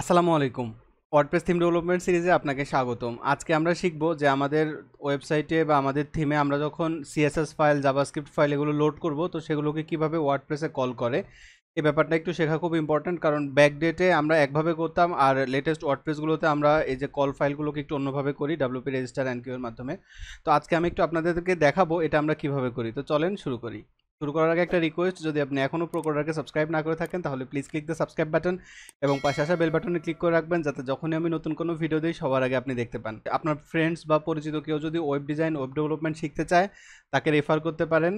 আসসালামু আলাইকুম WordPress theme development সিরিজে আপনাকে স্বাগতম আজকে আমরা শিখব যে আমাদের ওয়েবসাইটে বা আমাদের থিমে আমরা যখন সিএসএস ফাইল জাভাস্ক্রিপ্ট ফাইল এগুলো লোড করব তো সেগুলোকে কিভাবে ওয়ার্ডপ্রেসে কল করে এ ব্যাপারটা একটু শেখা খুব ইম্পর্ট্যান্ট কারণ ব্যাকডেটে আমরা একভাবে করতাম আর লেটেস্ট ওয়ার্ডপ্রেসগুলোতে আমরা এই যে কল ফাইলগুলোকে একটু অন্যভাবে করি ডাব্লিউপি রেজিস্টার অ্যান্ড কিউর মাধ্যমে তো আজকে আমি একটু আপনাদেরকে দেখাবো এটা আমরা কিভাবে করি তো চলেন শুরু করি শুরু করার আগে একটা রিকোয়েস্ট যদি আপনি এখনও প্রোকোডারকে সাবস্ক্রাইব না করে থাকেন তাহলে please click the subscribe button এবং পাশে আসা বেল বাটনে ক্লিক করে রাখবেন যাতে যখনই আমি নতুন কোনো ভিডিও দিই সবার আগে আপনি দেখতে পান আপনার ফ্রেন্ডস বা পরিচিত কেউ যদি ওয়েব ডিজাইন ওয়েব ডেভেলপমেন্ট শিখতে চায় তাকে রেফার করতে পারেন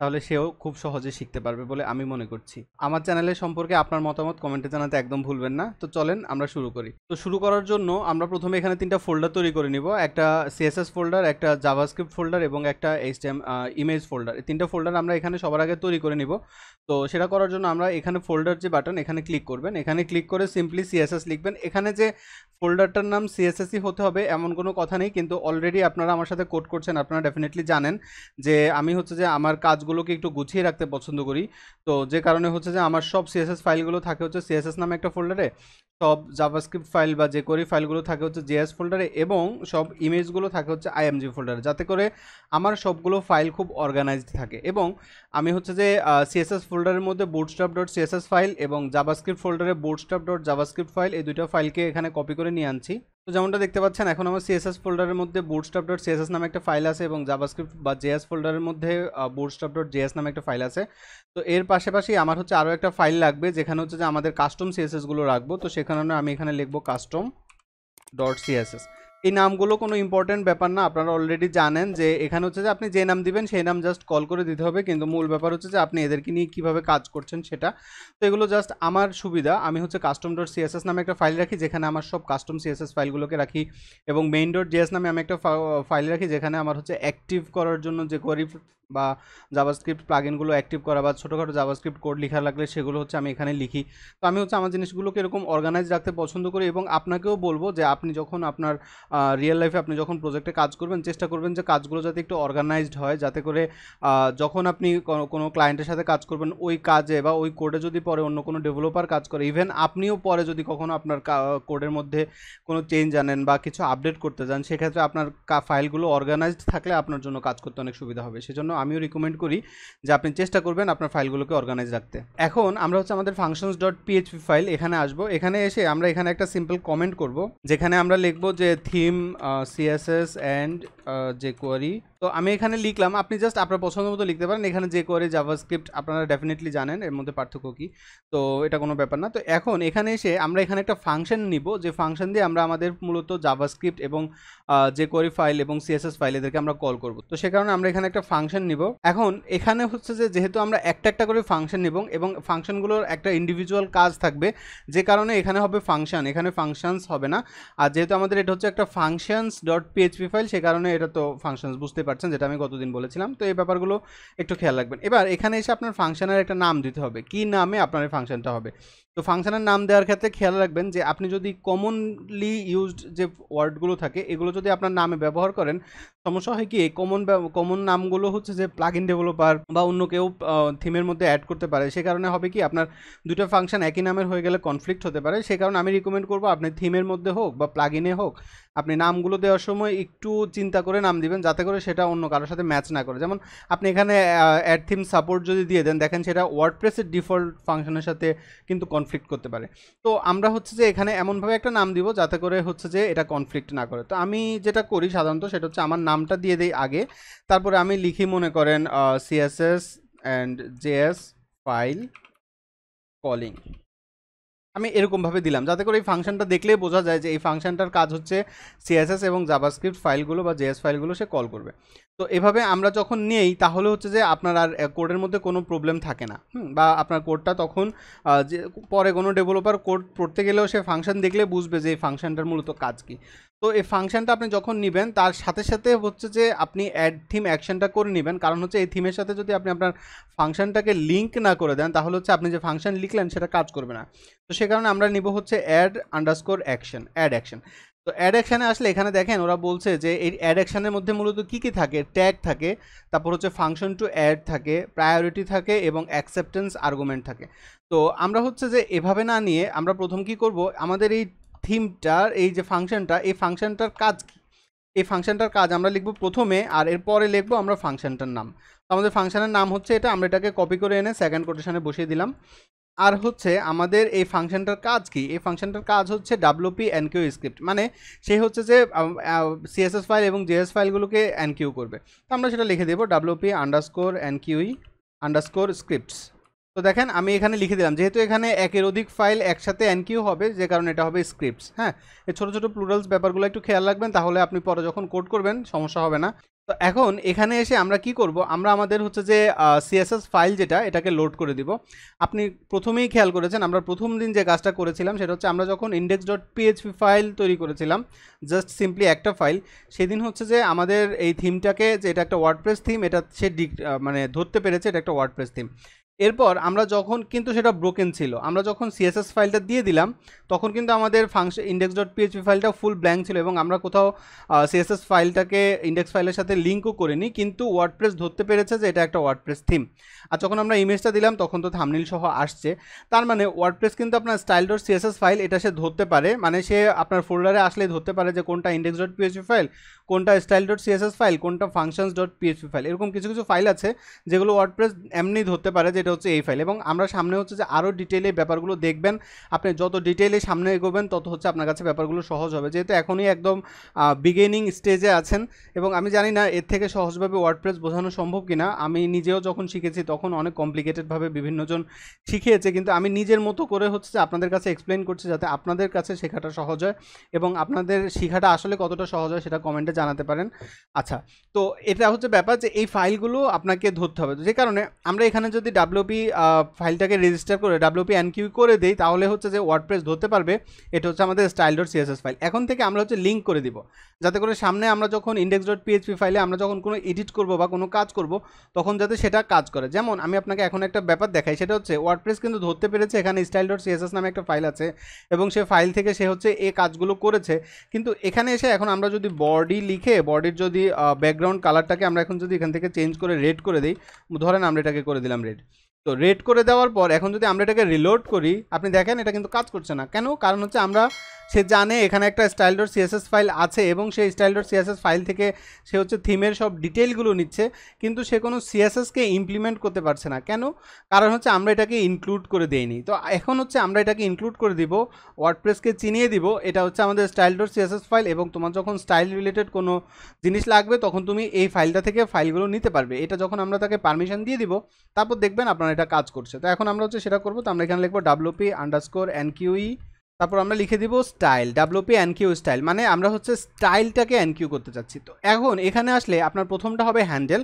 তাহলে সেও খুব সহজে শিখতে পারবে বলে আমি মনে করছি আমার চ্যানেলের সম্পর্কে আপনার মতামত কমেন্টে জানাতে একদম ভুলবেন না তো চলেন আমরা শুরু করি তো শুরু করার জন্য আমরা প্রথমে এখানে তিনটা ফোল্ডার তৈরি করে নিব একটা সিএসএস ফোল্ডার একটা জাভাস্ক্রিপ্ট ফোল্ডার এবং একটা এইচটিএম ইমেজ ফোল্ডার এই তিনটা ফোল্ডার আমরা এখানে সবার আগে তৈরি করে নিব তো সেটা করার জন্য আমরা এখানে ফোল্ডার যে বাটন এখানে ক্লিক করবেন এখানে ক্লিক করে সিম্পলি সিএসএস লিখবেন এখানে যে ফোল্ডারটার নাম সিএসএসই হতে হবে এমন কোনো কথা নেই কিন্তু অলরেডি আপনারা আমার সাথে কোড করছেন আপনারা ডেফিনেটলি জানেন যে আমি হচ্ছে যে আমার কাজ কাজগুলোকে একটু গুছিয়ে রাখতে পছন্দ করি তো যে কারণে হচ্ছে যে আমার সব সিএসএস ফাইলগুলো থাকে হচ্ছে সিএসএস নামে একটা ফোল্ডারে সব জাভাস্ক্রিপ্ট ফাইল বা যে কোরি ফাইলগুলো থাকে হচ্ছে জেএস ফোল্ডারে এবং সব ইমেজগুলো থাকে হচ্ছে আইএমজি ফোল্ডারে যাতে করে আমার সবগুলো ফাইল খুব অর্গানাইজড থাকে এবং আমি হচ্ছে যে সিএসএস ফোল্ডারের মধ্যে বুটস্টাপ ডট সিএসএস ফাইল এবং জাভাস্ক্রিপ্ট ফোল্ডারে বুটস্টাপ ডট জাভাস্ক্রিপ্ট ফাইল এই দুইটা ফাইলকে এখানে কপি করে নিয়ে আনছি তো যেমনটা দেখতে পাচ্ছেন এখন আমার সিএসএস ফোল্ডারের মধ্যে বুটস্ট্রাপ ডট সিএসএস নামে একটা ফাইল আছে এবং জাভাস্ক্রিপ্ট বা জেএস ফোল্ডারের মধ্যে বুটস্ট্রাপ ডট জেএস নামে একটা ফাইল আছে তো এর পাশাপাশি আমার হচ্ছে আরও একটা ফাইল লাগবে যেখানে হচ্ছে যে আমাদের কাস্টম সিএসএসগুলো রাখবো তো সেখানে আমি এখানে লিখবো কাস্টম ডট সিএসএস এই নামগুলো কোনো ইম্পর্টেন্ট ব্যাপার না আপনারা অলরেডি জানেন যে এখানে হচ্ছে যে আপনি যে নাম দিবেন সেই নাম জাস্ট কল করে দিতে হবে কিন্তু মূল ব্যাপার হচ্ছে যে আপনি এদেরকে নিয়ে কীভাবে কাজ করছেন সেটা তো এগুলো জাস্ট আমার সুবিধা আমি হচ্ছে কাস্টম ডট সিএসএস নামে একটা ফাইল রাখি যেখানে আমার সব কাস্টম সিএসএস ফাইলগুলোকে রাখি এবং মেইন ডট জিএস নামে আমি একটা ফাইল রাখি যেখানে আমার হচ্ছে অ্যাক্টিভ করার জন্য যে কোয়ারি বা জাভাস্ক্রিপ্ট প্লাগিনগুলো অ্যাক্টিভ করা বা ছোটোখাটো জাভাস্ক্রিপ্ট কোড লেখা লাগলে সেগুলো হচ্ছে আমি এখানে লিখি তো আমি হচ্ছে আমার জিনিসগুলোকে এরকম অর্গানাইজ রাখতে পছন্দ করি এবং আপনাকেও বলবো যে আপনি যখন আপনার রিয়েল লাইফে আপনি যখন প্রজেক্টে কাজ করবেন চেষ্টা করবেন যে কাজগুলো যাতে একটু অর্গানাইজড হয় যাতে করে যখন আপনি কোনো ক্লায়েন্টের সাথে কাজ করবেন ওই কাজে বা ওই কোডে যদি পরে অন্য কোনো ডেভেলপার কাজ করে ইভেন আপনিও পরে যদি কখনো আপনার কোডের মধ্যে কোনো চেঞ্জ আনেন বা কিছু আপডেট করতে যান সেক্ষেত্রে আপনার ফাইলগুলো অর্গানাইজড থাকলে আপনার জন্য কাজ করতে অনেক সুবিধা হবে সেজন্য আমিও রিকমেন্ড করি যে আপনি চেষ্টা করবেন আপনার ফাইলগুলোকে অর্গানাইজ রাখতে এখন আমরা হচ্ছে আমাদের ফাংশনস ডট পিএইচপি ফাইল এখানে আসবো এখানে এসে আমরা এখানে একটা সিম্পল কমেন্ট করব যেখানে আমরা লিখবো যে theme Uh, css and uh, jquery তো আমি এখানে লিখলাম আপনি জাস্ট আপনার পছন্দ মতো লিখতে পারেন এখানে যে করে জাভাস্ক্রিপ্ট আপনারা ডেফিনেটলি জানেন এর মধ্যে পার্থক্য কী তো এটা কোনো ব্যাপার না তো এখন এখানে এসে আমরা এখানে একটা ফাংশন নিব যে ফাংশন দিয়ে আমরা আমাদের মূলত জাভাস্ক্রিপ্ট এবং যে করে ফাইল এবং সিএসএস ফাইল এদেরকে আমরা কল করব তো সে কারণে আমরা এখানে একটা ফাংশন নিব এখন এখানে হচ্ছে যে যেহেতু আমরা একটা একটা করে ফাংশন নিব এবং ফাংশনগুলোর একটা ইন্ডিভিজুয়াল কাজ থাকবে যে কারণে এখানে হবে ফাংশন এখানে ফাংশনস হবে না আর যেহেতু আমাদের এটা হচ্ছে একটা ফাংশনস ডট পিএইচপি ফাইল সে কারণে এটা তো ফাংশনস বুঝতে পারছেন যেটা আমি গতদিন বলেছিলাম তো এই ব্যাপারগুলো একটু খেয়াল রাখবেন এবার এখানে এসে আপনার ফাংশনের একটা নাম দিতে হবে কি নামে আপনার ফাংশনটা হবে তো ফাংশানের নাম দেওয়ার ক্ষেত্রে খেয়াল রাখবেন যে আপনি যদি কমনলি ইউজড যে ওয়ার্ডগুলো থাকে এগুলো যদি আপনার নামে ব্যবহার করেন সমস্যা হয় কি কমন কমন নামগুলো হচ্ছে যে প্লাগ ইন ডেভেলপার বা অন্য কেউ থিমের মধ্যে অ্যাড করতে পারে সে কারণে হবে কি আপনার দুটো ফাংশন একই নামের হয়ে গেলে কনফ্লিক্ট হতে পারে সে কারণে আমি রিকমেন্ড করবো আপনি থিমের মধ্যে হোক বা প্লাগ ইনে হোক আপনি নামগুলো দেওয়ার সময় একটু চিন্তা করে নাম দিবেন যাতে করে সেটা অন্য কারোর সাথে ম্যাচ না করে যেমন আপনি এখানে অ্যাড থিম সাপোর্ট যদি দিয়ে দেন দেখেন সেটা ওয়ার্ডপ্রেসের ডিফল্ট ফাংশনের সাথে কিন্তু কনফ্লিক্ট করতে পারে তো আমরা হচ্ছে যে এখানে এমনভাবে একটা নাম দিব যাতে করে হচ্ছে যে এটা কনফ্লিক্ট না করে তো আমি যেটা করি সাধারণত সেটা হচ্ছে আমার নামটা দিয়ে দিই আগে তারপরে আমি লিখি মনে করেন CSS and JS file calling আমি এরকমভাবে দিলাম যাতে করে এই ফাংশনটা দেখলেই বোঝা যায় যে এই ফাংশনটার কাজ হচ্ছে সিএসএস এবং জাভাস্ক্রিপ্ট ফাইলগুলো বা জেএস ফাইলগুলো সে কল করবে তো এভাবে আমরা যখন নেই তাহলে হচ্ছে যে আপনার আর কোডের মধ্যে কোনো প্রবলেম থাকে না বা আপনার কোডটা তখন যে পরে কোনো ডেভেলপার কোড পড়তে গেলেও সে ফাংশন দেখলে বুঝবে যে এই ফাংশনটার মূলত কাজ কী তো এই ফাংশনটা আপনি যখন নেবেন তার সাথে সাথে হচ্ছে যে আপনি অ্যাড থিম অ্যাকশনটা করে নেবেন কারণ হচ্ছে এই থিমের সাথে যদি আপনি আপনার ফাংশনটাকে লিঙ্ক না করে দেন তাহলে হচ্ছে আপনি যে ফাংশন লিখলেন সেটা কাজ করবে না তো সে কারণে আমরা নিব হচ্ছে add underscore action add action তো অ্যাড অ্যাকশানে আসলে এখানে দেখেন ওরা বলছে যে এই অ্যাড অ্যাকশানের মধ্যে মূলত কী কী থাকে ট্যাগ থাকে তারপর হচ্ছে ফাংশন টু অ্যাড থাকে প্রায়োরিটি থাকে এবং অ্যাকসেপ্টেন্স আর্গুমেন্ট থাকে তো আমরা হচ্ছে যে এভাবে না নিয়ে আমরা প্রথম কি করব আমাদের এই থিমটার এই যে ফাংশনটা এই ফাংশনটার কাজ কী এই ফাংশনটার কাজ আমরা লিখব প্রথমে আর এরপরে লিখবো আমরা ফাংশনটার নাম তো আমাদের ফাংশনের নাম হচ্ছে এটা আমরা এটাকে কপি করে এনে সেকেন্ড কোটেশনে বসিয়ে দিলাম আর হচ্ছে আমাদের এই ফাংশনটার কাজ কি এই ফাংশনটার কাজ হচ্ছে ডাব্লুপি এনকিউ স্ক্রিপ্ট মানে সে হচ্ছে যে সিএসএস ফাইল এবং জেএস ফাইলগুলোকে এনকিউ করবে তো আমরা সেটা লিখে দেবো WP underscore enqueue underscore scripts তো দেখেন আমি এখানে লিখে দিলাম যেহেতু এখানে একের অধিক ফাইল একসাথে অ্যানকিউ হবে যে কারণে এটা হবে স্ক্রিপ্টস হ্যাঁ এই ছোটো ছোটো প্লুরালস ব্যাপারগুলো একটু খেয়াল রাখবেন তাহলে আপনি পরে যখন কোড করবেন সমস্যা হবে না তো এখন এখানে এসে আমরা কি করব আমরা আমাদের হচ্ছে যে সিএসএস ফাইল যেটা এটাকে লোড করে দিব আপনি প্রথমেই খেয়াল করেছেন আমরা প্রথম দিন যে কাজটা করেছিলাম সেটা হচ্ছে আমরা যখন ইন্ডেক্স ডট পিএইচপি ফাইল তৈরি করেছিলাম জাস্ট সিম্পলি একটা ফাইল সেদিন হচ্ছে যে আমাদের এই থিমটাকে যে এটা একটা ওয়ার্ডপ্রেস থিম এটা সে মানে ধরতে পেরেছে এটা একটা ওয়ার্ডপ্রেস থিম এরপর আমরা যখন কিন্তু সেটা ব্রোকেন ছিল আমরা যখন সিএসএস ফাইলটা দিয়ে দিলাম তখন কিন্তু আমাদের ফাংশন ইন্ডেক্স ডট পিএইচপি ফাইলটা ফুল ব্ল্যাঙ্ক ছিল এবং আমরা কোথাও সিএসএস ফাইলটাকে ইন্ডেক্স ফাইলের সাথে লিঙ্কও করিনি কিন্তু ওয়ার্ডপ্রেস ধরতে পেরেছে যে এটা একটা ওয়ার্ডপ্রেস থিম আর যখন আমরা ইমেজটা দিলাম তখন তো থামনিল সহ আসছে তার মানে ওয়ার্ডপ্রেস কিন্তু আপনার স্টাইল ডট সিএসএস ফাইল এটা সে ধরতে পারে মানে সে আপনার ফোল্ডারে আসলে ধরতে পারে যে কোনটা ইন্ডেক্স ডট পিএইচপি ফাইল কোনটা স্টাইল ডট সিএসএস ফাইল কোনটা ফাংশনস ডট পিএসপি ফাইল এরকম কিছু কিছু ফাইল আছে যেগুলো ওয়ার্ডপ্রেস এমনি ধরতে পারে যেটা হচ্ছে এই ফাইল এবং আমরা সামনে হচ্ছে যে আরও ডিটেলে ব্যাপারগুলো দেখবেন আপনি যত ডিটেলে সামনে এগোবেন তত হচ্ছে আপনার কাছে ব্যাপারগুলো সহজ হবে যেহেতু এখনই একদম বিগিনিং স্টেজে আছেন এবং আমি জানি না এর থেকে সহজভাবে ওয়ার্ডপ্রেস বোঝানো সম্ভব কিনা আমি নিজেও যখন শিখেছি তখন অনেক কমপ্লিকেটেডভাবে বিভিন্নজন শিখিয়েছে কিন্তু আমি নিজের মতো করে হচ্ছে যে আপনাদের কাছে এক্সপ্লেন করছি যাতে আপনাদের কাছে শেখাটা সহজ হয় এবং আপনাদের শেখাটা আসলে কতটা সহজ হয় সেটা কমেন্টে জানাতে পারেন আচ্ছা তো এটা হচ্ছে ব্যাপার যে এই ফাইলগুলো আপনাকে ধরতে হবে যে কারণে আমরা এখানে যদি ডাব্লিউপি ফাইলটাকে রেজিস্টার করে ডাব্লিউপি এনকিউ করে দিই তাহলে হচ্ছে যে ওয়ার্ডপ্রেস ধরতে পারবে এটা হচ্ছে আমাদের স্টাইল ডট সিএসএস ফাইল এখন থেকে আমরা হচ্ছে লিঙ্ক করে দিব যাতে করে সামনে আমরা যখন ইন্ডেক্স ডট পিএইচপি ফাইলে আমরা যখন কোনো এডিট করব বা কোনো কাজ করব তখন যাতে সেটা কাজ করে যেমন আমি আপনাকে এখন একটা ব্যাপার দেখাই সেটা হচ্ছে ওয়ার্ডপ্রেস কিন্তু ধরতে পেরেছে এখানে স্টাইল ডট সিএসএস নামে একটা ফাইল আছে এবং সে ফাইল থেকে সে হচ্ছে এ কাজগুলো করেছে কিন্তু এখানে এসে এখন আমরা যদি বডি লিখে বডির যদি ব্যাকগ্রাউন্ড কালারটাকে আমরা এখন যদি এখান থেকে চেঞ্জ করে রেড করে দিই ধরেন আমরা এটাকে করে দিলাম রেড তো রেড করে দেওয়ার পর এখন যদি আমরা এটাকে রিলোড করি আপনি দেখেন এটা কিন্তু কাজ করছে না কেন কারণ হচ্ছে আমরা সে জানে এখানে একটা স্টাইল ডট সিএসএস ফাইল আছে এবং সেই স্টাইল ডট সিএসএস ফাইল থেকে সে হচ্ছে থিমের সব ডিটেলগুলো নিচ্ছে কিন্তু সে কোনো সিএসএসকে ইমপ্লিমেন্ট করতে পারছে না কেন কারণ হচ্ছে আমরা এটাকে ইনক্লুড করে দেইনি তো এখন হচ্ছে আমরা এটাকে ইনক্লুড করে দিব ওয়ার্ডপ্রেসকে চিনিয়ে দিব এটা হচ্ছে আমাদের স্টাইল ডট সিএসএস ফাইল এবং তোমার যখন স্টাইল রিলেটেড কোনো জিনিস লাগবে তখন তুমি এই ফাইলটা থেকে ফাইলগুলো নিতে পারবে এটা যখন আমরা তাকে পারমিশন দিয়ে দিব তারপর দেখবেন আপনার এটা কাজ করছে তো এখন আমরা হচ্ছে সেটা করবো তো আমরা এখানে লিখবো ডাব্লুপি আন্ডারস্কোর এনকিউই তারপর আমরা লিখে দিব স্টাইল ডাব্লুপি এনকিউ স্টাইল মানে আমরা হচ্ছে স্টাইলটাকে এনকিউ e করতে চাচ্ছি তো এখন এখানে আসলে আপনার প্রথমটা হবে হ্যান্ডেল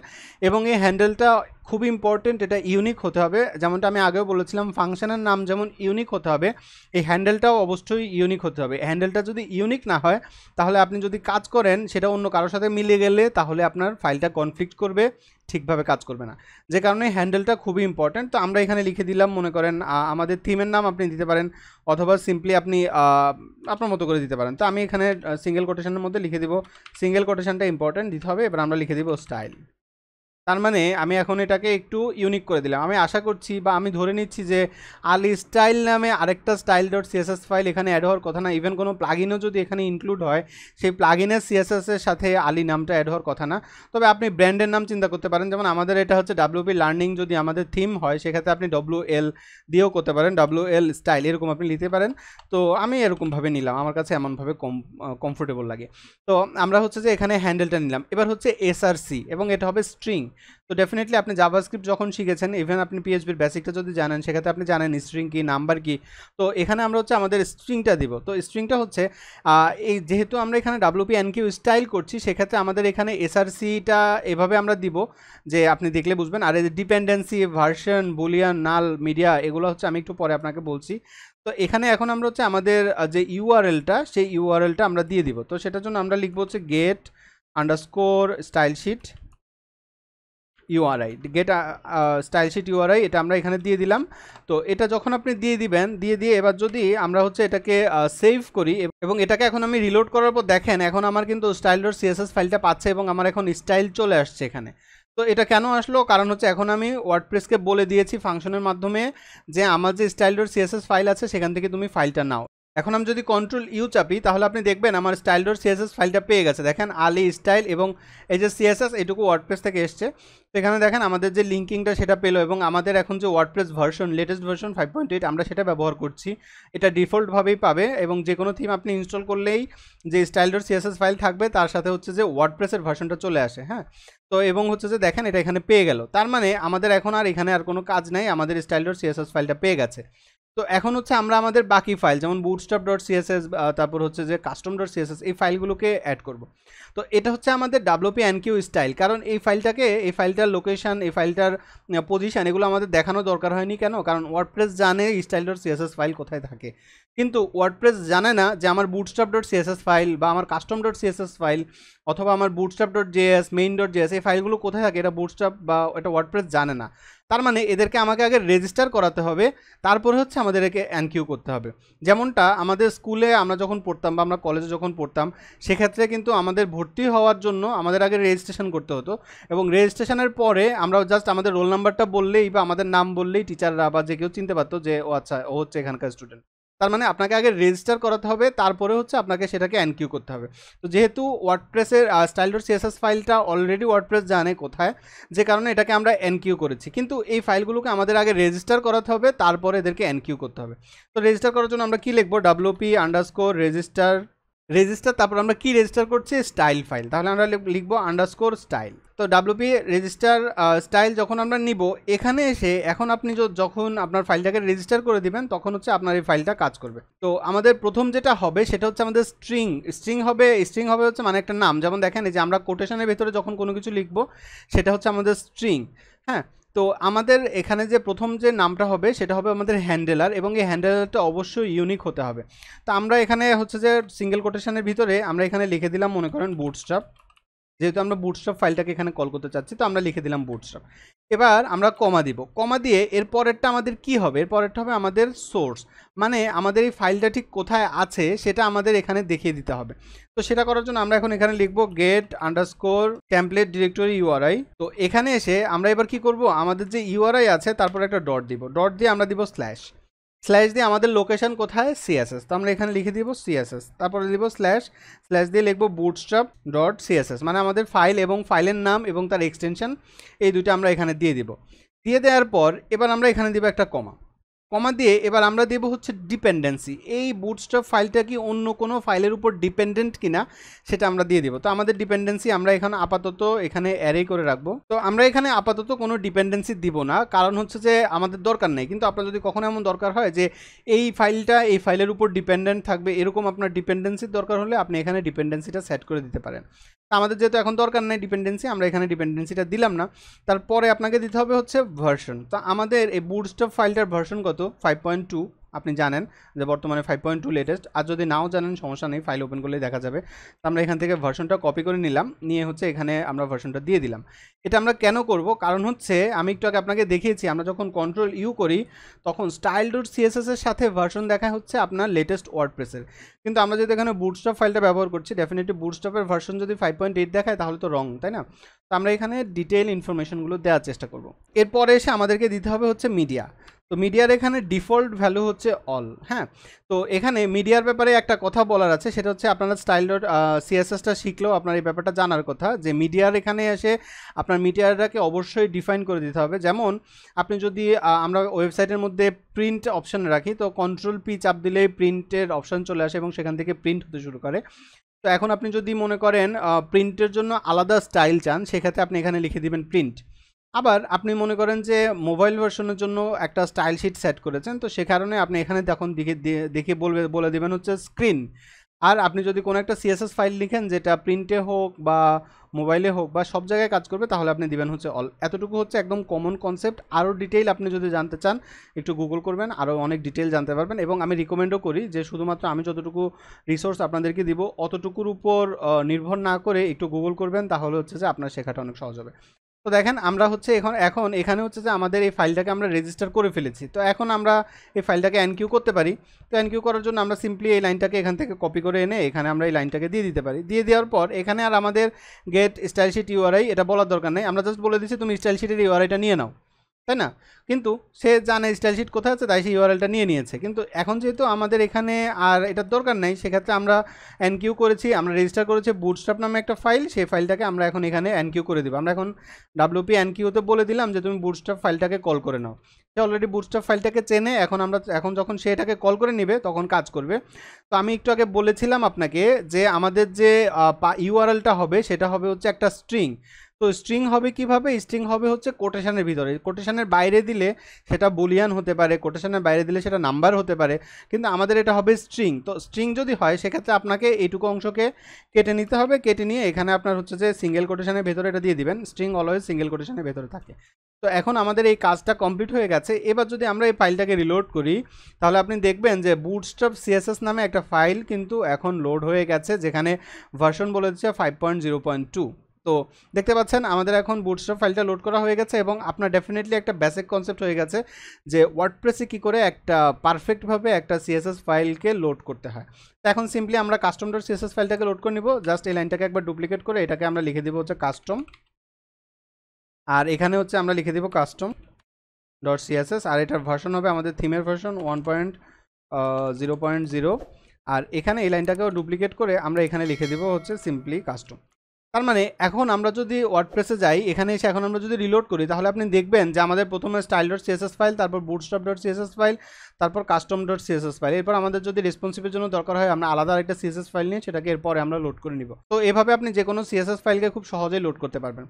এবং এই হ্যান্ডেলটা খুব ইম্পর্টেন্ট এটা ইউনিক হতে হবে যেমনটা আমি আগেও বলেছিলাম ফাংশনের নাম যেমন ইউনিক হতে হবে এই হ্যান্ডেলটাও অবশ্যই ইউনিক হতে হবে হ্যান্ডেলটা যদি ইউনিক না হয় তাহলে আপনি যদি কাজ করেন সেটা অন্য কারোর সাথে মিলে গেলে তাহলে আপনার ফাইলটা কনফ্লিক্ট করবে ঠিকভাবে কাজ করবে না যে কারণে হ্যান্ডেলটা খুবই ইম্পর্ট্যান্ট তো আমরা এখানে লিখে দিলাম মনে করেন আমাদের থিমের নাম আপনি দিতে পারেন অথবা সিম্পলি আপনি আপনার মতো করে দিতে পারেন তো আমি এখানে সিঙ্গেল কোটেশনের মধ্যে লিখে দিব সিঙ্গেল কোটেশনটা ইম্পর্ট্যান্ট দিতে হবে এবার আমরা লিখে দিব স্টাইল তার মানে আমি এখন এটাকে একটু ইউনিক করে দিলাম আমি আশা করছি বা আমি ধরে নিচ্ছি যে আলি স্টাইল নামে আরেকটা স্টাইল ডট সিএসএস ফাইল এখানে অ্যাড হওয়ার কথা না ইভেন কোনো প্লাগিনও যদি এখানে ইনক্লুড হয় সেই প্লাগিনের সিএসএসের সাথে আলি নামটা অ্যাড হওয়ার কথা না তবে আপনি ব্র্যান্ডের নাম চিন্তা করতে পারেন যেমন আমাদের এটা হচ্ছে ডাব্লিউপি লার্নিং যদি আমাদের থিম হয় সেক্ষেত্রে আপনি ডব্লিউ এল দিয়েও করতে পারেন ডাব্লিউ এল স্টাইল এরকম আপনি নিতে পারেন তো আমি এরকমভাবে নিলাম আমার কাছে এমনভাবে কম কমফোর্টেবল লাগে তো আমরা হচ্ছে যে এখানে হ্যান্ডেলটা নিলাম এবার হচ্ছে এসআরসি এবং এটা হবে স্ট্রিং তো ডেফিনেটলি আপনি জাভাস্ক্রিপ্ট যখন শিখেছেন ইভেন আপনি পিএইচবির বেসিকটা যদি জানেন সেক্ষেত্রে আপনি জানেন স্ট্রিং কি নাম্বার কি তো এখানে আমরা হচ্ছে আমাদের স্ট্রিংটা দিব তো স্ট্রিংটা হচ্ছে এই যেহেতু আমরা এখানে ডাব্লুপি এনকিউ স্টাইল করছি সেক্ষেত্রে আমাদের এখানে এসআরসিটা এভাবে আমরা দিব যে আপনি দেখলে বুঝবেন আর এই dependency version boolean null media এগুলো হচ্ছে আমি একটু পরে আপনাকে বলছি তো এখানে এখন আমরা হচ্ছে আমাদের যে ইউআরএলটা সেই ইউআরএলটা আমরা দিয়ে দিব তো সেটার জন্য আমরা লিখবো হচ্ছে get underscore style sheet URI get style sheet URI এটা আমরা এখানে দিয়ে দিলাম তো এটা যখন আপনি দিয়ে দিবেন দিয়ে দিয়ে এবার যদি আমরা হচ্ছে এটাকে সেভ করি এবং এটাকে এখন আমি রিলোড করার পর দেখেন এখন আমার কিন্তু স্টাইল ডট সিএসএস ফাইলটা পাচ্ছে এবং আমার এখন স্টাইল চলে আসছে এখানে তো এটা কেন আসলো কারণ হচ্ছে এখন আমি ওয়ার্ডপ্রেসকে বলে দিয়েছি ফাংশনের মাধ্যমে যে আমার যে স্টাইল ডট সিএসএস ফাইল আছে সেখান থেকে তুমি ফাইলটা নাও এখন আমি যদি কন্ট্রোল ইউ চাপি তাহলে আপনি দেখবেন আমার স্টাইল ডট সিএসএস ফাইলটা পেয়ে গেছে দেখেন আলি স্টাইল এবং এই যে সিএসএস এটুকু ওয়ার্ডপ্রেস থেকে এসছে এখানে দেখেন আমাদের যে লিঙ্কিংটা সেটা পেলো এবং আমাদের এখন যে WordPress version latest version five point eight আমরা সেটা ব্যবহার করছি এটা ডিফল্টভাবেই পাবে এবং যে কোনো থিম আপনি ইনস্টল করলেই যে স্টাইল ডট সিএসএস ফাইল থাকবে তার সাথে হচ্ছে যে ওয়ার্ডপ্রেসের ভার্সনটা চলে আসে হ্যাঁ তো এবং হচ্ছে যে দেখেন এটা এখানে পেয়ে গেল তার মানে আমাদের এখন আর এখানে আর কোনো কাজ নাই আমাদের স্টাইল ডট সিএসএস ফাইলটা পেয়ে গেছে তো এখন হচ্ছে আমরা আমাদের বাকি ফাইল যেমন বুটস্টপ ডট সিএসএস তারপর হচ্ছে যে কাস্টম ডট সিএসএস এই ফাইলগুলোকে অ্যাড করব তো এটা হচ্ছে আমাদের ডাব্লিউপি অ্যান্ড কিউ স্টাইল কারণ এই ফাইলটাকে এই ফাইলটার লোকেশান এই ফাইলটার পজিশান এগুলো আমাদের দেখানো দরকার হয়নি কেন কারণ ওয়ার্ডপ্রেস জানে স্টাইল ডট সিএসএস ফাইল কোথায় থাকে কিন্তু ওয়ার্ডপ্রেস জানে না যে আমার বুটস্টাপ ডট সিএসএস ফাইল বা আমার কাস্টম ডট সিএসএস ফাইল অথবা আমার Bootstrap dot JS main dot JS এই ফাইলগুলো কোথায় থাকে এটা বুটস্টাপ বা এটা ওয়ার্ডপ্রেস জানে না তার মানে এদেরকে আমাকে আগে রেজিস্টার করাতে হবে তারপরে হচ্ছে আমাদের একে অ্যানকিউ করতে হবে যেমনটা আমাদের স্কুলে আমরা যখন পড়তাম বা আমরা কলেজে যখন পড়তাম সেক্ষেত্রে কিন্তু আমাদের ভর্তি হওয়ার জন্য আমাদের আগে রেজিস্ট্রেশন করতে হতো এবং রেজিস্ট্রেশনের পরে আমরা জাস্ট আমাদের রোল নাম্বারটা বললেই বা আমাদের নাম বললেই টিচাররা বা যে কেউ চিনতে পারতো যে ও আচ্ছা ও হচ্ছে এখানকার স্টুডেন্ট তার মানে আপনাকে আগে রেজিস্টার করাতে হবে তারপরে হচ্ছে আপনাকে সেটাকে অ্যানকিউ করতে হবে তো যেহেতু ওয়ার্ডপ্রেসের স্টাইল ডট সিএসএস ফাইলটা অলরেডি ওয়ার্ডপ্রেস জানে কোথায় যে কারণে এটাকে আমরা এনকিউ করেছি কিন্তু এই ফাইলগুলোকে আমাদের আগে রেজিস্টার করাতে হবে তারপরে এদেরকে এনকিউ করতে হবে তো রেজিস্টার করার জন্য আমরা কী লিখবো ডাব্লুপি আন্ডারস্কোর রেজিস্টার রেজিস্টার তারপর আমরা কি রেজিস্টার করছি স্টাইল ফাইল তাহলে আমরা লিখবো আন্ডারস্কোর স্টাইল তো ডাব্লুপি রেজিস্টার স্টাইল যখন আমরা নিব এখানে এসে এখন আপনি যখন আপনার ফাইলটাকে রেজিস্টার করে দিবেন তখন হচ্ছে আপনার এই ফাইলটা কাজ করবে তো আমাদের প্রথম যেটা হবে সেটা হচ্ছে আমাদের স্ট্রিং স্ট্রিং হবে স্ট্রিং হবে হচ্ছে মানে একটা নাম যেমন দেখেন যে আমরা কোটেশনের ভেতরে যখন কোনো কিছু লিখবো সেটা হচ্ছে আমাদের স্ট্রিং হ্যাঁ তো আমাদের এখানে যে প্রথম যে নামটা হবে সেটা হবে আমাদের হ্যান্ডেলার এবং এই হ্যান্ডেলারটা অবশ্যই ইউনিক হতে হবে তো আমরা এখানে হচ্ছে যে সিঙ্গেল কোটেশনের ভিতরে আমরা এখানে লিখে দিলাম মনে করেন বুটস্ট্রাপ যেহেতু আমরা বুটস্ট্রাপ ফাইলটাকে এখানে কল করতে চাচ্ছি তো আমরা লিখে দিলাম বুটস্ট্রাপ এবার আমরা কমা দিব কমা দিয়ে এর পরেরটা আমাদের কি হবে এর পরেরটা হবে আমাদের সোর্স মানে আমাদের এই ফাইলটা ঠিক কোথায় আছে সেটা আমাদের এখানে দেখিয়ে দিতে হবে তো সেটা করার জন্য আমরা এখন এখানে লিখব get underscore template directory URI তো এখানে এসে আমরা এবার কি করব আমাদের যে ইউআরআই আছে তারপর একটা ডট দিব ডট দিয়ে আমরা দিব স্ল্যাশ স্ল্যাশ দিয়ে আমাদের লোকেশান কোথায় সিএসএস তো আমরা এখানে লিখে দিব সিএসএস তারপরে দিব স্ল্যাশ স্ল্যাশ দিয়ে লিখবো বুটস্ট্রাপ ডট সিএসএস মানে আমাদের ফাইল এবং ফাইলের নাম এবং তার এক্সটেনশন এই দুটো আমরা এখানে দিয়ে দিব দিয়ে দেওয়ার পর এবার আমরা এখানে দিব একটা কমা কমা দিয়ে এবার আমরা দেব হচ্ছে ডিপেন্ডেন্সি এই বুটস্টপ ফাইলটা কি অন্য কোনো ফাইলের উপর ডিপেন্ডেন্ট কিনা সেটা আমরা দিয়ে দেবো তো আমাদের ডিপেন্ডেন্সি আমরা এখানে আপাতত এখানে অ্যারে করে রাখবো তো আমরা এখানে আপাতত কোনো ডিপেন্ডেন্সি দিব না কারণ হচ্ছে যে আমাদের দরকার নেই কিন্তু আপনার যদি কখনো এমন দরকার হয় যে এই ফাইলটা এই ফাইলের উপর ডিপেন্ডেন্ট থাকবে এরকম আপনার ডিপেন্ডেন্সির দরকার হলে আপনি এখানে ডিপেন্ডেন্সিটা সেট করে দিতে পারেন আমাদের যেহেতু এখন দরকার নেই ডিপেন্ডেন্সি আমরা এখানে ডিপেন্ডেন্সিটা দিলাম না তারপরে আপনাকে দিতে হবে হচ্ছে ভার্সন তো আমাদের এই বুটস্টপ ফাইলটার ভার্সন কত ফাইভ পয়েন্ট টু আপনি জানেন যে বর্তমানে ফাইভ পয়েন্ট টু লেটেস্ট আর যদি নাও জানেন সমস্যা নেই ফাইল ওপেন করলে দেখা যাবে তো আমরা এখান থেকে ভার্সনটা কপি করে নিলাম নিয়ে হচ্ছে এখানে আমরা ভার্সনটা দিয়ে দিলাম এটা আমরা কেন করব কারণ হচ্ছে আমি একটু আগে আপনাকে দেখিয়েছি আমরা যখন কন্ট্রোল ইউ করি তখন স্টাইল ডট সিএসএসের সাথে ভার্সন দেখা হচ্ছে আপনার লেটেস্ট ওয়ার্ড প্রেসের কিন্তু আমরা যদি এখানে বুটস্টপ ফাইলটা ব্যবহার করছি ডেফিনেটলি বুটস্টপের ভার্সন যদি ফাইভ পয়েন্ট এইট দেখায় তাহলে তো রং তাই না তো আমরা এখানে ডিটেইল ইনফরমেশনগুলো দেওয়ার চেষ্টা করব এরপরে এসে আমাদেরকে দিতে হবে হচ্ছে মিডিয়া তো মিডিয়ার এখানে ডিফল্ট ভ্যালু হচ্ছে অল হ্যাঁ তো এখানে মিডিয়ার ব্যাপারে একটা কথা বলার আছে সেটা হচ্ছে আপনারা স্টাইল ডট সিএসএসটা শিখলেও আপনার এই ব্যাপারটা জানার কথা যে মিডিয়ার এখানে এসে আপনার মিডিয়ারটাকে অবশ্যই ডিফাইন করে দিতে হবে যেমন আপনি যদি আমরা ওয়েবসাইটের মধ্যে প্রিন্ট অপশান রাখি তো কন্ট্রোল পি চাপ দিলেই প্রিন্টের অপশান চলে আসে এবং সেখান থেকে প্রিন্ট হতে শুরু করে তো এখন আপনি যদি মনে করেন প্রিন্টের জন্য আলাদা স্টাইল চান সেক্ষেত্রে আপনি এখানে লিখে দিবেন প্রিন্ট আবার আপনি মনে করেন যে মোবাইল ভার্সনের জন্য একটা স্টাইল শিট সেট করেছেন তো সে কারণে আপনি এখানে দেখুন দেখে দেখে বলবে বলে দেবেন হচ্ছে স্ক্রিন আর আপনি যদি কোনো একটা সিএসএস ফাইল লিখেন যেটা প্রিন্টে হোক বা মোবাইলে হোক বা সব জায়গায় কাজ করবে তাহলে আপনি দিবেন হচ্ছে অল এতটুকু হচ্ছে একদম কমন কনসেপ্ট আরও ডিটেইল আপনি যদি জানতে চান একটু গুগল করবেন আরও অনেক ডিটেল জানতে পারবেন এবং আমি রিকমেন্ডও করি যে শুধুমাত্র আমি যতটুকু রিসোর্স আপনাদেরকে দিব অতটুকুর উপর নির্ভর না করে একটু গুগল করবেন তাহলে হচ্ছে যে আপনার শেখাটা অনেক সহজ হবে তো দেখেন আমরা হচ্ছে এখন এখন এখানে হচ্ছে যে আমাদের এই ফাইলটাকে আমরা রেজিস্টার করে ফেলেছি তো এখন আমরা এই ফাইলটাকে এনকিউ করতে পারি তো এনকিউ করার জন্য আমরা সিম্পলি এই লাইনটাকে এখান থেকে কপি করে এনে এখানে আমরা এই লাইনটাকে দিয়ে দিতে পারি দিয়ে দেওয়ার পর এখানে আর আমাদের গেট স্টাইল শিট ইউআরআই এটা বলার দরকার নেই আমরা জাস্ট বলে দিচ্ছি তুমি স্টাইল শিটের ইউআরআইটা নিয়ে নাও তাই না কিন্তু সে জানে স্টাইল শিট কোথায় আছে তাই সে ইউআরএলটা নিয়ে নিয়েছে কিন্তু এখন যেহেতু আমাদের এখানে আর এটার দরকার নেই সেক্ষেত্রে আমরা এনকিউ করেছি আমরা রেজিস্টার করেছি বুটস্ট্রাপ নামে একটা ফাইল সেই ফাইলটাকে আমরা এখন এখানে এনকিউ করে দেবো আমরা এখন ডাব্লিউপি এনকিউতে বলে দিলাম যে তুমি বুটস্ট্রাপ ফাইলটাকে কল করে নাও সে অলরেডি বুটস্ট্রাপ ফাইলটাকে চেনে এখন আমরা এখন যখন সে এটাকে কল করে নেবে তখন কাজ করবে তো আমি একটু আগে বলেছিলাম আপনাকে যে আমাদের যে ইউআরএলটা হবে সেটা হবে হচ্ছে একটা স্ট্রিং তো স্ট্রিং হবে কিভাবে স্ট্রিং হবে হচ্ছে কোটেশনের ভিতরে কোটেশনের বাইরে দিলে সেটা বুলিয়ান হতে পারে কোটেশনের বাইরে দিলে সেটা নাম্বার হতে পারে কিন্তু আমাদের এটা হবে স্ট্রিং তো স্ট্রিং যদি হয় সেক্ষেত্রে আপনাকে এইটুকু অংশকে কেটে নিতে হবে কেটে নিয়ে এখানে আপনার হচ্ছে যে সিঙ্গেল কোটেশনের ভেতরে এটা দিয়ে দিবেন স্ট্রিং অলওয়েজ সিঙ্গেল কোটেশনের ভেতরে থাকে তো এখন আমাদের এই কাজটা কমপ্লিট হয়ে গেছে এবার যদি আমরা এই ফাইলটাকে রিলোড করি তাহলে আপনি দেখবেন যে বুটস্টপ সিএসএস নামে একটা ফাইল কিন্তু এখন লোড হয়ে গেছে যেখানে ভার্সন বলে দিচ্ছে five point zero point two তো দেখতে পাচ্ছেন আমাদের এখন বুটস্ট্র্যাপ ফাইলটা লোড করা হয়ে গেছে এবং আপনার ডেফিনেটলি একটা বেসিক কনসেপ্ট হয়ে গেছে যে ওয়ার্ডপ্রেসে কী করে একটা পারফেক্টভাবে একটা সিএসএস ফাইলকে লোড করতে হয় তো এখন সিম্পলি আমরা কাস্টম ডট সিএসএস ফাইলটাকে লোড করে নিব জাস্ট এই লাইনটাকে একবার ডুপ্লিকেট করে এটাকে আমরা লিখে দিব হচ্ছে কাস্টম আর এখানে হচ্ছে আমরা লিখে দিব কাস্টম ডট সিএসএস আর এটার ভার্সন হবে আমাদের থিমের version one point zero point zero আর এখানে এই লাইনটাকেও ডুপ্লিকেট করে আমরা এখানে লিখে দিব হচ্ছে সিম্পলি কাস্টম তার মানে এখন আমরা যদি ওয়ার্ডপ্রেসে যাই এখানে এসে এখন আমরা যদি রিলোড করি তাহলে আপনি দেখবেন যে আমাদের প্রথমে স্টাইল ডট সিএসএস ফাইল তারপর বুটস্টপ ডট সিএসএস ফাইল তারপর কাস্টম ডট সিএসএস ফাইল এরপর আমাদের যদি রেসপন্সিভের জন্য দরকার হয় আমরা আলাদা একটা সিএসএস ফাইল নিয়ে সেটাকে এরপরে আমরা লোড করে নিব তো এভাবে আপনি যে কোনো সিএসএস ফাইলকে খুব সহজেই লোড করতে পারবেন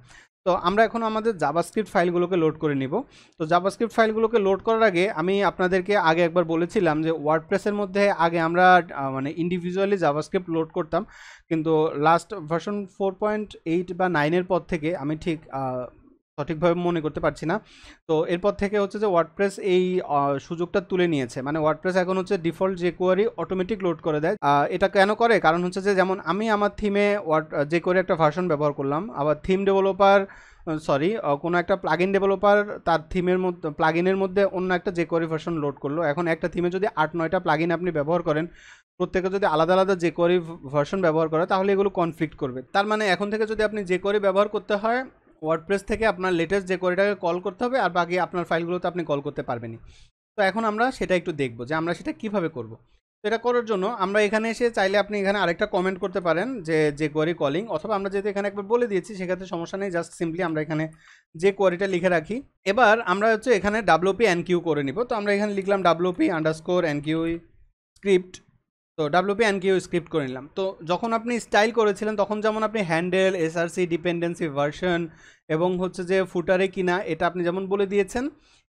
তো আমরা এখন আমাদের জাভাস্ক্রিপ্ট ফাইলগুলোকে লোড করে নিব তো জাভাস্ক্রিপ্ট ফাইলগুলোকে লোড করার আগে আমি আপনাদেরকে আগে একবার বলেছিলাম যে ওয়ার্ডপ্রেসের মধ্যে আগে আমরা মানে ইন্ডিভিজুয়ালি জাবাস্ক্রিপ্ট লোড করতাম কিন্তু last version four point eight বা নাইনের পর থেকে আমি ঠিক সঠিকভাবে মনে করতে পারছি না তো এরপর থেকে হচ্ছে যে ওয়ার্ডপ্রেস এই সুযোগটা তুলে নিয়েছে মানে ওয়ার্ডপ্রেস এখন হচ্ছে ডিফল্ট যে কোয়ারি অটোমেটিক লোড করে দেয় এটা কেন করে কারণ হচ্ছে যে যেমন আমি আমার থিমে ওয়ার্ড যে কোয়ারি একটা ভার্সন ব্যবহার করলাম আবার থিম ডেভেলপার সরি কোনো একটা প্লাগ ইন ডেভেলপার তার থিমের মধ্যে প্লাগ ইনের মধ্যে অন্য একটা যে কোয়ারি ভার্সন লোড করলো এখন একটা থিমে যদি আট নয়টা প্লাগ ইন আপনি ব্যবহার করেন প্রত্যেকে যদি আলাদা আলাদা যে কোয়ারি ভার্সন ব্যবহার করে তাহলে এগুলো কনফ্লিক্ট করবে তার মানে এখন থেকে যদি আপনি যে কোয়ারি ব্যবহার করতে হয় ওয়ার্ডপ্রেস থেকে আপনার লেটেস্ট যে কোয়েরিটাকে কল করতে হবে আর বাকি আপনার ফাইলগুলোতে আপনি কল করতে পারবেনি তো এখন আমরা সেটা একটু দেখব যে আমরা সেটা কিভাবে করব তো এটা করার জন্য আমরা এখানে এসে চাইলে আপনি এখানে আরেকটা কমেন্ট করতে পারেন যে যে কোয়ারি কলিং অথবা আমরা যেহেতু এখানে একবার বলে দিয়েছি সেক্ষেত্রে সমস্যা নেই জাস্ট সিম্পলি আমরা এখানে যে কোয়ারিটা লিখে রাখি এবার আমরা হচ্ছে এখানে ডাব্লুপি এনকিউ করে নিব তো আমরা এখানে লিখলাম ডাব্লুপি আন্ডারস্কোর এনকিউ স্ক্রিপ্ট তো ডাব্লিউপি কিউ স্ক্রিপ্ট করে নিলাম তো যখন আপনি স্টাইল করেছিলেন তখন যেমন আপনি হ্যান্ডেল এসআরসি ডিপেন্ডেন্সি ভার্সন এবং হচ্ছে যে ফুটারে কিনা এটা আপনি যেমন বলে দিয়েছেন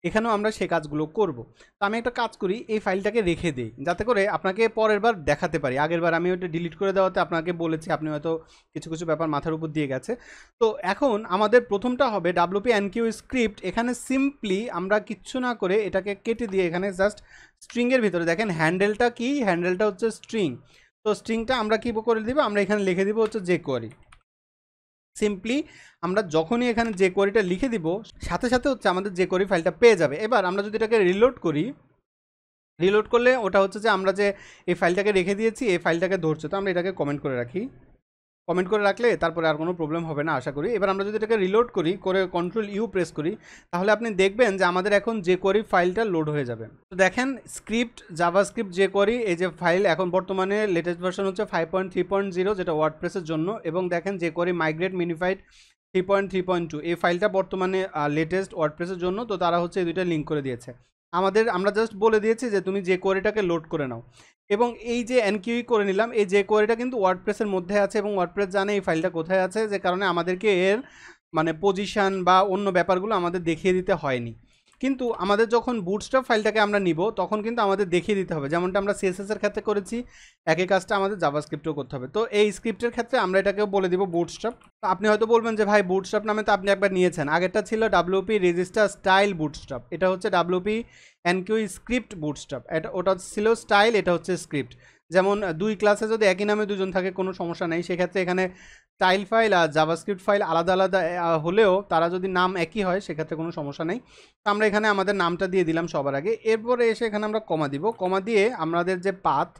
এখানেও আমরা সেই কাজগুলো করব। তো আমি একটা কাজ করি এই ফাইলটাকে রেখে দিই যাতে করে আপনাকে পরের বার দেখাতে পারি আগের বার আমি ওটা ডিলিট করে দেওয়াতে আপনাকে বলেছি আপনি হয়তো কিছু কিছু ব্যাপার মাথার উপর দিয়ে গেছে তো এখন আমাদের প্রথমটা হবে ডাব্লুপি কিউ স্ক্রিপ্ট এখানে সিম্পলি আমরা কিচ্ছু না করে এটাকে কেটে দিয়ে এখানে জাস্ট স্ট্রিংয়ের ভিতরে দেখেন হ্যান্ডেলটা কি হ্যান্ডেলটা হচ্ছে স্ট্রিং তো স্ট্রিংটা আমরা কী করে দেবো আমরা এখানে লিখে দিব হচ্ছে যে করি সিম্পলি আমরা যখনই এখানে যে কোয়ারিটা লিখে দিব সাথে সাথে হচ্ছে আমাদের যে কোয়ারি ফাইলটা পেয়ে যাবে এবার আমরা যদি এটাকে রিলোড করি রিলোড করলে ওটা হচ্ছে যে আমরা যে এই ফাইলটাকে রেখে দিয়েছি এই ফাইলটাকে ধরছে তো আমরা এটাকে কমেন্ট করে রাখি কমেন্ট করে রাখলে তারপরে আর কোনো প্রবলেম হবে না আশা করি এবার আমরা যদি এটাকে রিলোড করি করে কন্ট্রোল ইউ প্রেস করি তাহলে আপনি দেখবেন যে আমাদের এখন যে করি ফাইলটা লোড হয়ে যাবে তো দেখেন স্ক্রিপ্ট জাভাস্ক্রিপ্ট যে করি এই যে ফাইল এখন বর্তমানে লেটেস্ট ভার্সন হচ্ছে five point three point zero যেটা ওয়ার্ডপ্রেসের জন্য এবং দেখেন যে করি migrate minified three point three point two এই ফাইলটা বর্তমানে লেটেস্ট ওয়ার্ডপ্রেসের জন্য তো তারা হচ্ছে এই দুইটা লিঙ্ক করে দিয়েছে আমাদের আমরা জাস্ট বলে দিয়েছি যে তুমি যে কোয়ারিটাকে লোড করে নাও এবং এই যে এনকিউই করে নিলাম এই যে কোয়ারিটা কিন্তু ওয়ার্ডপ্রেসের মধ্যে আছে এবং ওয়ার্ডপ্রেস জানে এই ফাইলটা কোথায় আছে যে কারণে আমাদেরকে এর মানে পজিশান বা অন্য ব্যাপারগুলো আমাদের দেখিয়ে দিতে হয়নি কিন্তু আমাদের যখন বুটস্ট্র্যাপ ফাইলটাকে আমরা নিব তখন কিন্তু আমাদের দেখিয়ে দিতে হবে যেমনটা আমরা সিএসএসের ক্ষেত্রে করেছি একই কাজটা আমাদের জাভাস্ক্রিপ্টও করতে হবে তো এই স্ক্রিপ্টের ক্ষেত্রে আমরা এটাকেও বলে দিব তো আপনি হয়তো বলবেন যে ভাই বুটস্ট্র্যাপ নামে তো আপনি একবার নিয়েছেন আগেরটা ছিল ডাব্লিউপি রেজিস্টার স্টাইল বুটস্ট্র্যাপ এটা হচ্ছে ডাব্লিউপি এনকিউ স্ক্রিপ্ট বুটস্ট্র্যাপ এটা ওটা ছিল স্টাইল এটা হচ্ছে স্ক্রিপ্ট যেমন দুই ক্লাসে যদি একই নামে দুজন থাকে কোনো সমস্যা নেই সেক্ষেত্রে এখানে টাইল ফাইল আর জাভাস্ক্রিপ্ট ফাইল আলাদা আলাদা হলেও তারা যদি নাম একই হয় সেক্ষেত্রে কোনো সমস্যা নেই তো আমরা এখানে আমাদের নামটা দিয়ে দিলাম সবার আগে এরপরে এসে এখানে আমরা কমা দিব কমা দিয়ে আমাদের যে পাথ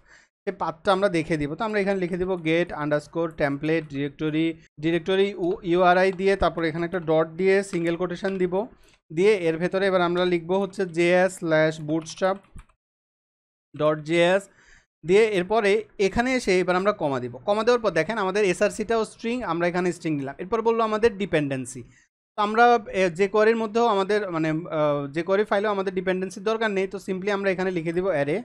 সেই পাথটা আমরা দেখে দিব তো আমরা এখানে লিখে দিব get underscore template directory directory URI দিয়ে তারপর এখানে একটা ডট দিয়ে সিঙ্গেল কোটেশন দিব দিয়ে এর ভেতরে এবার আমরা লিখব হচ্ছে JS slash Bootstrap dot JS দিয়ে এরপরে এখানে এসে এবার আমরা কমা দিব কমা দেওয়ার পর দেখেন আমাদের এসআরসিটাও স্ট্রিং আমরা এখানে স্ট্রিং দিলাম এরপর বললো আমাদের ডিপেন্ডেন্সি তো আমরা যে কোয়ারির মধ্যেও আমাদের মানে যে কোয়ারি ফাইলেও আমাদের ডিপেন্ডেন্সির দরকার নেই তো সিম্পলি আমরা এখানে লিখে দিব অ্যারে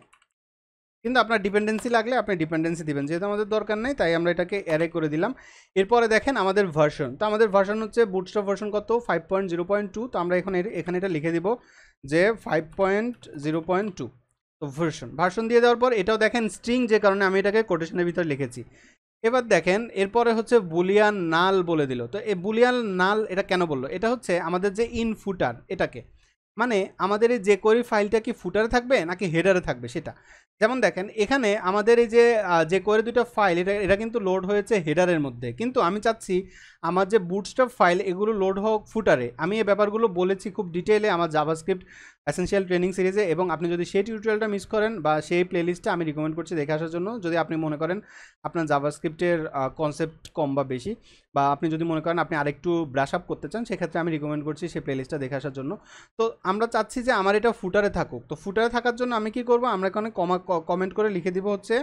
কিন্তু আপনার ডিপেন্ডেন্সি লাগলে আপনি ডিপেন্ডেন্সি দিবেন যেহেতু আমাদের দরকার নেই তাই আমরা এটাকে অ্যারে করে দিলাম এরপরে দেখেন আমাদের ভার্সন তো আমাদের ভার্সন হচ্ছে বুটস্টপ ভার্সন কত five point zero point two তো আমরা এখন এখানে এটা লিখে দিব যে five point zero point two তো ভার্সন ভার্সন দিয়ে দেওয়ার পর এটাও দেখেন স্ট্রিং যে কারণে আমি এটাকে কোটেশনের ভিতরে লিখেছি এবার দেখেন এরপরে হচ্ছে বুলিয়ান নাল বলে দিল তো এই বুলিয়ান নাল এটা কেন বললো এটা হচ্ছে আমাদের যে ইন ফুটার এটাকে মানে আমাদের এই যে কোয়েরি ফাইলটা কি ফুটারে থাকবে নাকি হেডারে থাকবে সেটা যেমন দেখেন এখানে আমাদের এই যে যে কোয়েরি দুটো ফাইল এটা এটা কিন্তু লোড হয়েছে হেডারের মধ্যে কিন্তু আমি চাচ্ছি আমার যে বুটস্টপ ফাইল এগুলো লোড হোক ফুটারে আমি এই ব্যাপারগুলো বলেছি খুব ডিটেলে আমার জাভাস্ক্রিপ্ট অ্যাসেন্সিয়াল ট্রেনিং সিরিজে এবং আপনি যদি সেই টিউটোরিয়ালটা মিস করেন বা সেই প্লেলিস্টটা আমি রিকমেন্ড করছি দেখে আসার জন্য যদি আপনি মনে করেন আপনার জাভাস্ক্রিপ্টের কনসেপ্ট কম বা বেশি বা আপনি যদি মনে করেন আপনি আরেকটু ব্রাশ আপ করতে চান সেক্ষেত্রে আমি রিকমেন্ড করছি সেই প্লেলিস্টটা দেখে আসার জন্য তো আমরা চাচ্ছি যে আমার এটা ফুটারে থাকুক তো ফুটারে থাকার জন্য আমি কি করব আমরা এখানে কমা কমেন্ট করে লিখে দিব হচ্ছে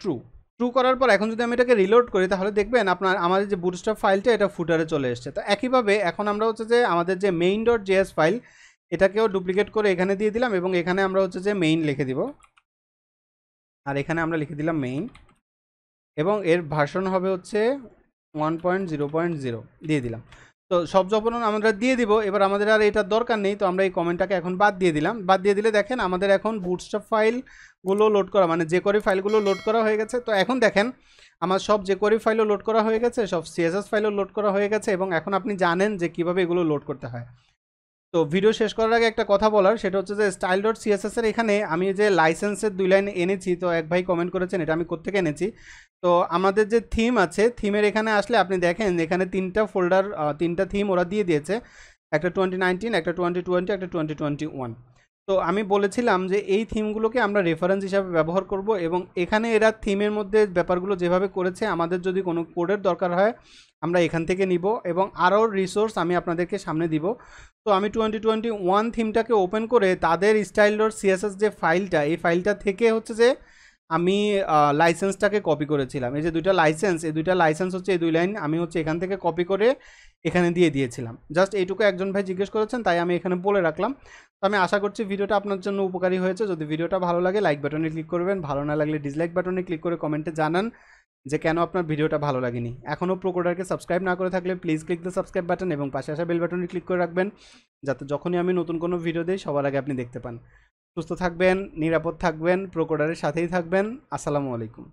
ট্রু ট্রু করার পর এখন যদি আমি এটাকে রিলোড করি তাহলে দেখবেন আপনার আমাদের যে বুটস্টপ ফাইলটা এটা ফুটারে চলে এসছে তো একইভাবে এখন আমরা হচ্ছে যে আমাদের যে মেইন ডট জেএস ফাইল এটাকেও ডুপ্লিকেট করে এখানে দিয়ে দিলাম এবং এখানে আমরা হচ্ছে যে মেইন লিখে দিব আর এখানে আমরা লিখে দিলাম মেইন এবং এর ভার্সন হবে হচ্ছে one point zero point zero দিয়ে দিলাম তো সব জবরণ আমরা দিয়ে দিব এবার আমাদের আর এটার দরকার নেই তো আমরা এই কমেন্টটাকে এখন বাদ দিয়ে দিলাম বাদ দিয়ে দিলে দেখেন আমাদের এখন বুটস্টপ ফাইলগুলো লোড করা মানে যে কোরি ফাইলগুলো লোড করা হয়ে গেছে তো এখন দেখেন আমার সব যে কোরি ফাইলও লোড করা হয়ে গেছে সব সিএসএস ফাইলও লোড করা হয়ে গেছে এবং এখন আপনি জানেন যে কিভাবে এগুলো লোড করতে হয় তো ভিডিও শেষ করার আগে একটা কথা বলার সেটা হচ্ছে যে স্টাইল ডট সিএসএসের এখানে আমি যে লাইসেন্সের দুই লাইন এনেছি তো এক ভাই কমেন্ট করেছেন এটা আমি কোথেকে এনেছি তো আমাদের যে থিম আছে থিমের এখানে আসলে আপনি দেখেন এখানে তিনটা ফোল্ডার তিনটা থিম ওরা দিয়ে দিয়েছে একটা টোয়েন্টি নাইনটিন একটা টোয়েন্টি টোয়েন্টি একটা টোয়েন্টি টোয়েন্টি ওয়ান তো আমি বলেছিলাম যে এই থিমগুলোকে আমরা রেফারেন্স হিসাবে ব্যবহার করব এবং এখানে এরা থিমের মধ্যে ব্যাপারগুলো যেভাবে করেছে আমাদের যদি কোনো কোডের দরকার হয় আমরা এখান থেকে নিব এবং আরও রিসোর্স আমি আপনাদেরকে সামনে দিব তো আমি টোয়েন্টি টোয়েন্টি ওয়ান থিমটাকে ওপেন করে তাদের স্টাইলর সিএসএস যে ফাইলটা এই ফাইলটা থেকে হচ্ছে যে আমি লাইসেন্সটাকে কপি করেছিলাম এই যে দুইটা লাইসেন্স এই দুইটা লাইসেন্স হচ্ছে এই দুই লাইন আমি হচ্ছে এখান থেকে কপি করে এখানে দিয়ে দিয়েছিলাম জাস্ট এইটুকু একজন ভাই জিজ্ঞেস করেছেন তাই আমি এখানে বলে রাখলাম তো আমি আশা করছি ভিডিওটা আপনার জন্য উপকারী হয়েছে যদি ভিডিওটা ভালো লাগে লাইক বাটনে ক্লিক করবেন ভালো না লাগলে ডিসলাইক বাটনে ক্লিক করে কমেন্টে জানান যে কেন আপনার ভিডিওটা ভালো লাগেনি এখনও প্রোকোডারকে সাবস্ক্রাইব না করে থাকলে please click the subscribe button এবং পাশে আসা বেল বাটনে ক্লিক করে রাখবেন যাতে যখনই আমি নতুন কোনো ভিডিও দিই সবার আগে আপনি দেখতে পান সুস্থ থাকবেন নিরাপদ থাকবেন প্রকোডারের সাথেই থাকবেন আসসালামু আলাইকুম